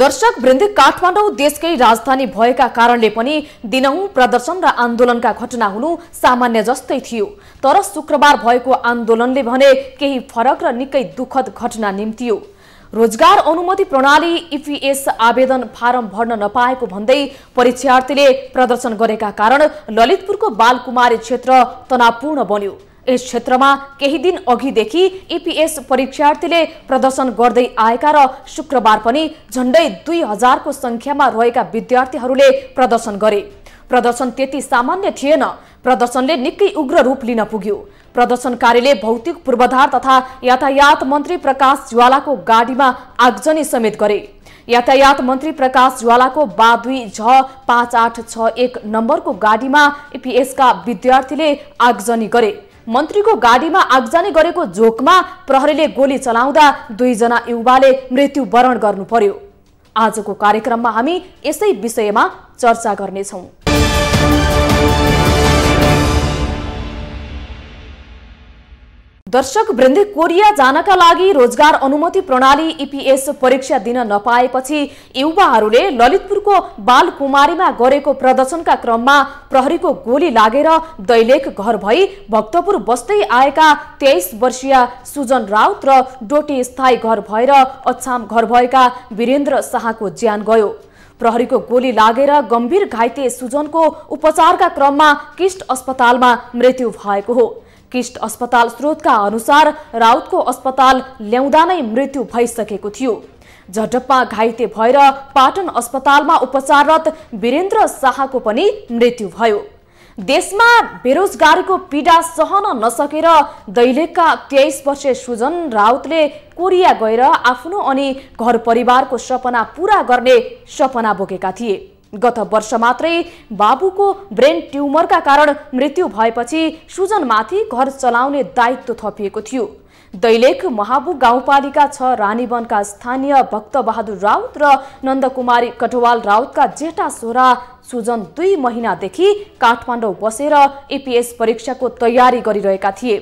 दर्शक वृन्द काठमाडौँ देशकै राजधानी भएका कारणले पनि दिनहुँ प्रदर्शन र आन्दोलनका घटना हुनु सामान्य जस्तै थियो तर शुक्रबार भएको आन्दोलनले भने केही फरक र निकै दुःखद घटना निम्तियो रोजगार अनुमति प्रणाली इपिएस आवेदन फारम भर्न नपाएको भन्दै परीक्षार्थीले प्रदर्शन गरेका कारण ललितपुरको बालकुमारी क्षेत्र तनावपूर्ण बन्यो यस क्षेत्रमा केही दिन अघिदेखि इपिएस परीक्षार्थीले प्रदर्शन गर्दै आएका र शुक्रबार पनि झण्डै दुई हजारको सङ्ख्यामा रहेका विद्यार्थीहरूले प्रदर्शन गरे प्रदर्शन त्यति सामान्य थिएन प्रदर्शनले निकै उग्र रूप लिन पुग्यो प्रदर्शनकारीले भौतिक पूर्वाधार तथा यातायात मन्त्री प्रकाश ज्वालाको गाडीमा आगजनी समेत गरे यातायात मन्त्री प्रकाश ज्वालाको बा दुई झ पाँच आठ छ एक नम्बरको गाडीमा इपिएसका विद्यार्थीले आगजनी गरे मन्त्रीको गाडीमा आगजानी गरेको जोकमा प्रहरीले गोली चलाउँदा दुईजना युवाले मृत्युवरण गर्नु पर्यो आजको कार्यक्रममा हामी यसै विषयमा चर्चा गर्नेछौँ दर्शक वृन्द कोरिया जानका लागि रोजगार अनुमति प्रणाली इपिएस परीक्षा दिन नपाएपछि युवाहरूले ललितपुरको बालकुमारीमा गरेको प्रदर्शनका क्रममा प्रहरीको गोली लागेर दैलेख घर भई भक्तपुर बस्दै आएका तेइस वर्षीय सुजन राउत र डोटी स्थायी घर भएर अछाम घर भएका वीरेन्द्र शाहको ज्यान गयो प्रहरीको गोली लागेर गम्भीर घाइते सुजनको उपचारका क्रममा किष्ट अस्पतालमा मृत्यु भएको हो किष्ट अस्पताल स्रोतका अनुसार राउतको अस्पताल ल्याउँदा नै मृत्यु भइसकेको थियो झडपमा घाइते भएर पाटन अस्पतालमा उपचाररत वीरेन्द्र शाहको पनि मृत्यु भयो देशमा बेरोजगारीको पीडा सहन नसकेर दैलेखका तेइस वर्षे सुजन राउतले कोरिया गएर आफ्नो अनि घर परिवारको सपना पूरा गर्ने सपना बोकेका थिए गत वर्ष मात्रै बाबुको ब्रेन ट्युमरका कारण मृत्यु भएपछि सुजनमाथि घर चलाउने दायित्व थपिएको थियो दैलेख महाबु गाउँपालिका छ रानीवनका स्थानीय भक्तबहादुर राउत र नन्दकुमारी कटवाल राउतका जेठा छोरा सुजन दुई महिनादेखि काठमाडौँ बसेर एपिएस परीक्षाको तयारी गरिरहेका थिए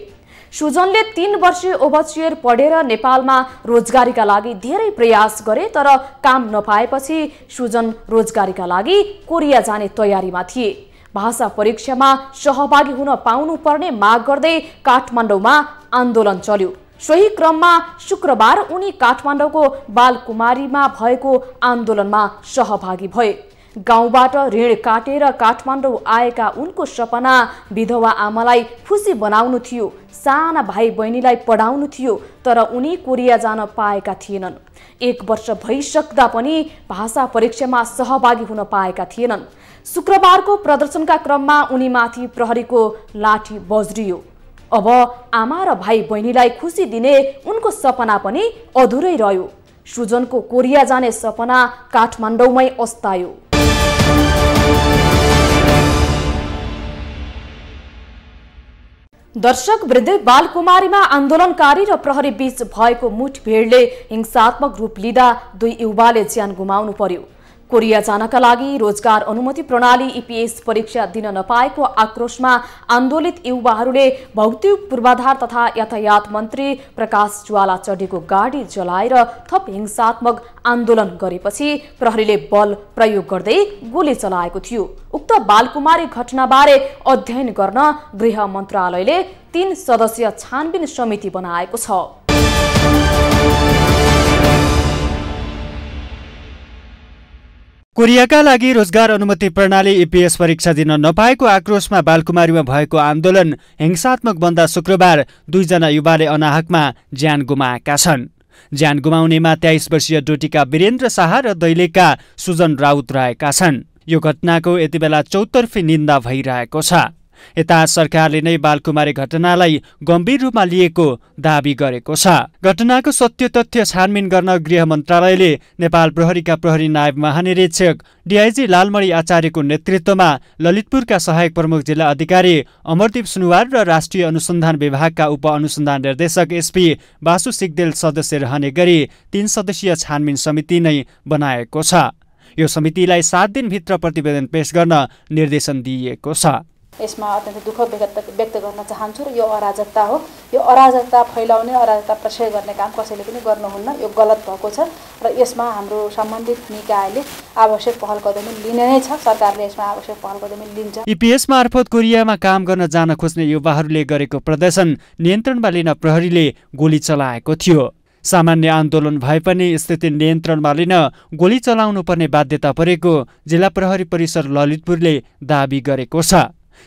सुजनले तीन वर्ष ओभरसियर पढेर नेपालमा रोजगारीका लागि धेरै प्रयास गरे तर काम नपाएपछि सुजन रोजगारीका लागि कोरिया जाने तयारीमा थिए भाषा परीक्षामा सहभागी हुन पाउनुपर्ने माग गर्दै काठमाडौँमा आन्दोलन चल्यो सोही क्रममा शुक्रबार उनी काठमाडौँको बालकुमारीमा भएको आन्दोलनमा सहभागी भए गाउँबाट ऋण काटेर काठमाडौँ आएका उनको सपना विधवा आमालाई खुसी बनाउनु थियो साना भाइ बहिनीलाई पढाउनु थियो तर उनी कोरिया जान पाएका थिएनन् एक वर्ष भइसक्दा पनि भाषा परीक्षामा सहभागी हुन पाएका थिएनन् शुक्रबारको प्रदर्शनका क्रममा उनीमाथि प्रहरीको लाठी बज्रियो अब आमा र भाइ बहिनीलाई खुसी दिने उनको सपना पनि अधुरै रह्यो सुजनको कोरिया जाने सपना काठमाडौँमै अस्तायो दर्शक वृद्ध बालकुमारीमा आन्दोलनकारी र प्रहरी बीच भएको मुठभेडले हिंसात्मक रूप लिँदा दुई युवाले ज्यान गुमाउनु पर्यो कोरिया जानका लागि रोजगार अनुमति प्रणाली इपिएस e परीक्षा दिन नपाएको आक्रोशमा आन्दोलित युवाहरूले भौतिक पूर्वाधार तथा यातायात मन्त्री प्रकाश ज्वाला चढेको गाडी जलाएर थप हिंसात्मक आन्दोलन गरेपछि प्रहरीले बल प्रयोग गर्दै गोली चलाएको थियो उक्त बालकुमारी घटनाबारे अध्ययन गर्न गृह मन्त्रालयले तीन सदस्यीय छानबिन समिति बनाएको छ कोरियाका लागि रोजगार अनुमति प्रणाली इपिएस परीक्षा दिन नपाएको आक्रोशमा बालकुमारीमा भएको आन्दोलन हिंसात्मक बन्दा शुक्रबार दुईजना युवाले अनाहकमा ज्यान गुमाएका छन् ज्यान गुमाउनेमा तेइस वर्षीय डोटीका वीरेन्द्र शाह र दैलेखका सुजन राउत रहेका छन् यो घटनाको यति बेला चौतर्फी निन्दा भइरहेको छ यता सरकारले नै बालकुमारी घटनालाई गम्भीर रूपमा लिएको दावी गरेको छ घटनाको सत्य तथ्य छानबिन गर्न गृह मन्त्रालयले नेपाल प्रहरीका प्रहरी नायब महानिरीक्षक डिआइजी लालमणि आचार्यको नेतृत्वमा ललितपुरका सहायक प्रमुख जिल्ला अधिकारी अमरदीप सुनुवार र राष्ट्रिय अनुसन्धान विभागका उप अनुसन्धान निर्देशक एसपी वासु सिगदेल सदस्य रहने गरी तीन सदस्यीय छानबिन समिति नै बनाएको छ यो समितिलाई सात दिनभित्र प्रतिवेदन पेश गर्न निर्देशन दिइएको छ यसमा अत्यन्त दुःख व्यक्त व्यक्त गर्न चाहन्छु र यो अराजकता हो यो अराजकता फैलाउने अराजकता प्रशय गर्ने काम कसैले पनि गर्नुहुन्न यो गलत भएको छ र यसमा हाम्रो सम्बन्धित निकायले आवश्यक पहल कदमी लिने नै छ सरकारले यसमा आवश्यक पहल कदमी लिन्छ इपिएस मार्फत कोरियामा काम गर्न जान खोज्ने युवाहरूले गरेको प्रदर्शन नियन्त्रणमा लिन प्रहरीले गोली चलाएको थियो सामान्य आन्दोलन भए पनि स्थिति नियन्त्रणमा लिन गोली चलाउनुपर्ने बाध्यता परेको जिल्ला प्रहरी परिसर ललितपुरले दावी गरेको छ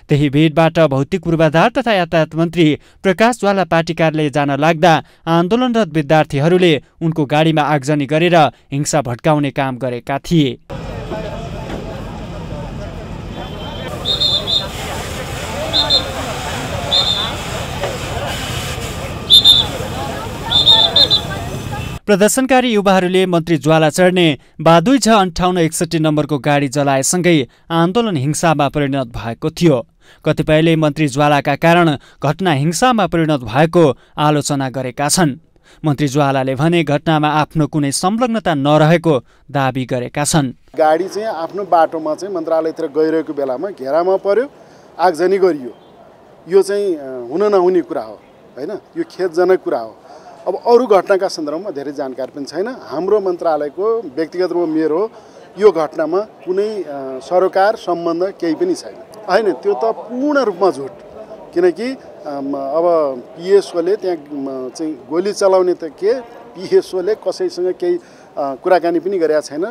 त्यही भेटबाट भौतिक पूर्वाधार तथा यातायात मन्त्री प्रकाश ज्वाला पार्टी कार्यालय जान लाग्दा आन्दोलनरत विद्यार्थीहरूले उनको गाडीमा आगजनी गरेर हिंसा भड्काउने काम गरेका थिए प्रदर्शनकारी युवाहरूले मन्त्री ज्वाला चढ्ने बादुई छ अन्ठाउन्न एकसट्ठी नम्बरको गाडी जलाएसँगै आन्दोलन हिंसामा परिणत भएको थियो कतिपयले मन्त्री ज्वालाका कारण घटना हिंसामा परिणत भएको आलोचना गरेका छन् मन्त्री ज्वालाले भने घटनामा आफ्नो कुनै संलग्नता नरहेको दावी गरेका छन् गाडी चाहिँ आफ्नो बाटोमा चाहिँ मन्त्रालयतिर गइरहेको बेलामा घेरामा पर्यो आगजनी गरियो यो चाहिँ हुन नहुने कुरा हो होइन यो खेदजनक कुरा हो अब अरू घटनाका सन्दर्भमा धेरै जानकारी पनि छैन हाम्रो मन्त्रालयको व्यक्तिगत रूपमा मेरो यो घटनामा कुनै सरोकार सम्बन्ध केही पनि छैन होइन त्यो त पूर्ण रूपमा झुट किनकि अब पिएसओले त्यहाँ चाहिँ गोली चलाउने त के पिएसओले कसैसँग केही कुराकानी पनि गरेका छैन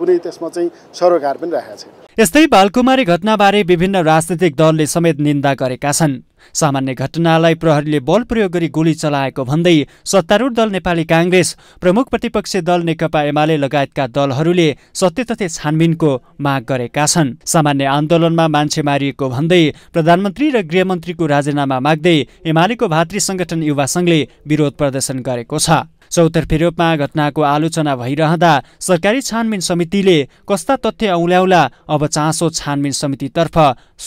कुनै त्यसमा चाहिँ सरोकार पनि राखेका छैन यस्तै बालकुमारी घटनाबारे विभिन्न राजनैतिक दलले समेत निन्दा गरेका छन् सामान्य घटनालाई प्रहरीले बल प्रयोग गरी गोली चलाएको भन्दै सत्तारूढ दल नेपाली काङ्ग्रेस प्रमुख प्रतिपक्षी दल नेकपा एमाले लगायतका दलहरूले सत्य तथ्य छानबिनको माग गरेका छन् सामान्य आन्दोलनमा मान्छे मारिएको भन्दै प्रधानमन्त्री र गृहमन्त्रीको राजीनामा माग्दै एमालेको भातृ संगठन युवा संघले विरोध प्रदर्शन गरेको छ चौतर्फी रूपमा घटनाको आलोचना भइरहँदा सरकारी छानबिन समितिले कस्ता तथ्य औल्याउला अब चासो छानबिन समितितर्फ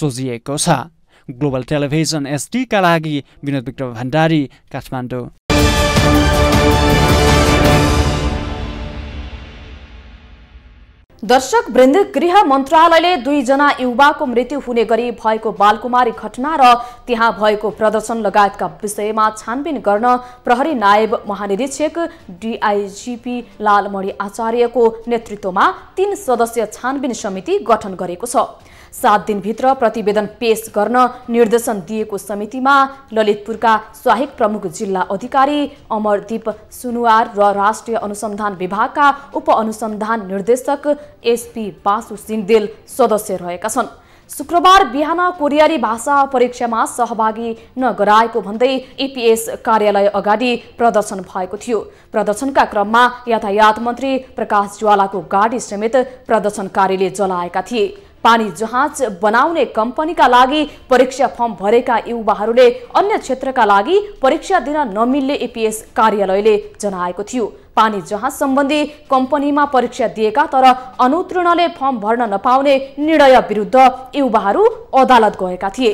सोझिएको छ ग्लोबल टेलिभिजन एसटीका लागि विनोद विक्रम भण्डारी काठमाडौँ दर्शक वृन्द गृह मन्त्रालयले दुईजना युवाको मृत्यु हुने गरी भएको बालकुमारी घटना र त्यहाँ भएको प्रदर्शन लगायतका विषयमा छानबिन गर्न प्रहरी नायब महानिरीक्षक डिआइजिपी लालमणि आचार्यको नेतृत्वमा तीन सदस्यीय छानबिन समिति गठन गरेको छ सात दिनभित्र प्रतिवेदन पेश गर्न निर्देशन दिएको समितिमा ललितपुरका सहायक प्रमुख जिल्ला अधिकारी अमरदीप सुनुवार र राष्ट्रिय अनुसन्धान विभागका उप अनुसन्धान निर्देशक एसपी बासु सिङदेल सदस्य रहेका छन् शुक्रबार बिहान कोरियाली भाषा परीक्षामा सहभागी नगराएको भन्दै इपिएस कार्यालय अगाडि प्रदर्शन भएको थियो प्रदर्शनका क्रममा यातायात मन्त्री प्रकाश ज्वालाको गाडी समेत प्रदर्शनकारीले जलाएका थिए पानी जहाज बनाउने कम्पनीका लागि परीक्षा फर्म भरेका युवाहरूले अन्य क्षेत्रका लागि परीक्षा दिन नमिल्ने एपिएस कार्यालयले जनाएको थियो पानी जहाज सम्बन्धी कम्पनीमा परीक्षा दिएका तर अनुत्तीर्णले फर्म भर्न नपाउने निर्णय विरुद्ध युवाहरू अदालत गएका थिए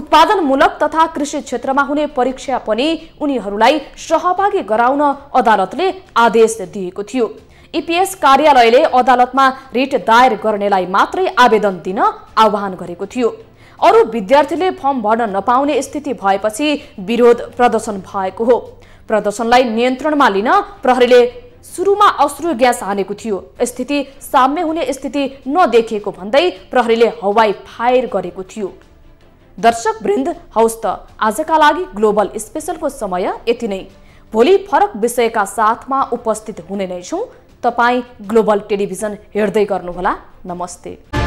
उत्पादनमूलक तथा कृषि क्षेत्रमा हुने परीक्षा पनि उनीहरूलाई सहभागी गराउन अदालतले आदेश दिएको थियो इपिएस कार्यालयले अदालतमा रिट दायर गर्नेलाई मात्रै आवेदन दिन आह्वान गरेको थियो अरू विद्यार्थीले फर्म भर्न नपाउने स्थिति भएपछि विरोध प्रदर्शन भएको हो प्रदर्शनलाई नियन्त्रणमा लिन प्रहरीले सुरुमा अश्रु ग्यास हानेको थियो स्थिति साम्य हुने स्थिति नदेखिएको भन्दै प्रहरीले हवाई फायर गरेको थियो दर्शक वृन्द हौस् त आजका लागि ग्लोबल स्पेसलको समय यति नै भोलि फरक विषयका साथमा उपस्थित हुने नै छौँ तपाईँ ग्लोबल टेलिभिजन हेर्दै गर्नुहोला नमस्ते